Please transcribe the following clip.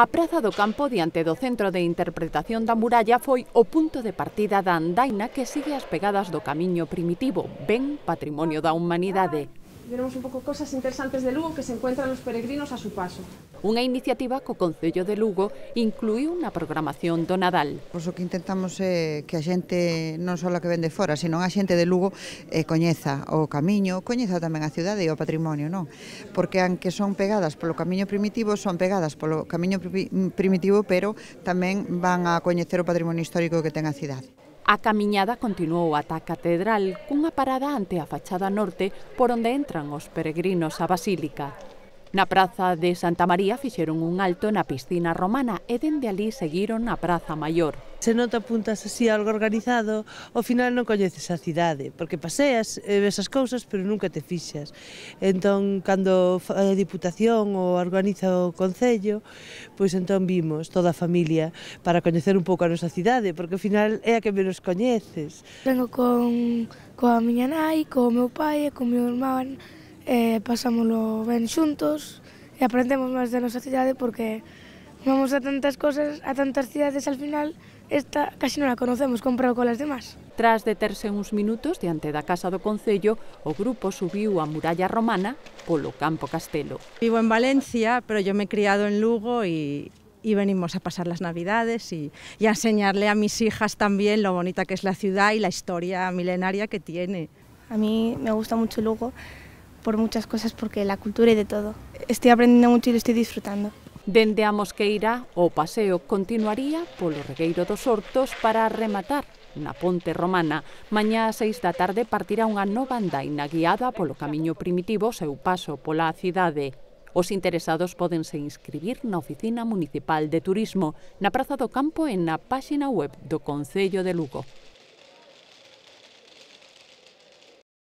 A Praza do Campo diante do Centro de Interpretación da Muralla foi o punto de partida da andaina que sigue as pegadas do camiño primitivo, ben patrimonio da humanidade veremos un pouco cosas interesantes de Lugo que se encuentran los peregrinos a su paso. Unha iniciativa co Concello de Lugo incluiu unha programación do Nadal. Pois o que intentamos é eh, que a xente non só a que vende fora, sino a xente de Lugo eh, coñeza o camiño, coñeza tamén a cidade e o patrimonio, non? Porque anque son pegadas polo camiño primitivo, son pegadas polo camiño primitivo, pero tamén van a coñecer o patrimonio histórico que ten a cidade. A camiñada continuou ata a catedral cunha parada ante a fachada norte por onde entran os peregrinos á basílica. Na praza de Santa María fixeron un alto na piscina romana e dende ali seguiron a praza maior. Se non te apuntas así algo organizado, ao final non coñeces a cidade, porque paseas e ves as cousas, pero nunca te fixas. Entón, cando a Diputación ou organiza o Concello, pois entón vimos toda a familia para coñecer un pouco a nosa cidade, porque ao final é a que menos coñeces. Vengo con, con a miña nai, con o meu pai e con o meu irmán, eh, pasámoslo ben xuntos e aprendemos máis da nosa cidade porque vamos a tantas cosas, a tantas cidades al final, esta casi non a conocemos comprado con as demás. Tras deterse uns minutos diante da Casa do Concello, o grupo subiu a muralla romana polo Campo Castelo. Vivo en Valencia, pero yo me he criado en Lugo e y venimos a pasar las navidades y, y, a enseñarle a mis hijas también lo bonita que es la ciudad y la historia milenaria que tiene. A mí me gusta mucho Lugo por muchas cosas porque la cultura y de todo. Estoy aprendiendo mucho y lo estoy disfrutando. Dende a Mosqueira, o paseo continuaría polo Regueiro dos Hortos para rematar na ponte romana. Mañá a seis da tarde partirá unha nova andaina guiada polo camiño primitivo seu paso pola cidade. Os interesados podense inscribir na Oficina Municipal de Turismo, na Praza do Campo e na páxina web do Concello de Lugo.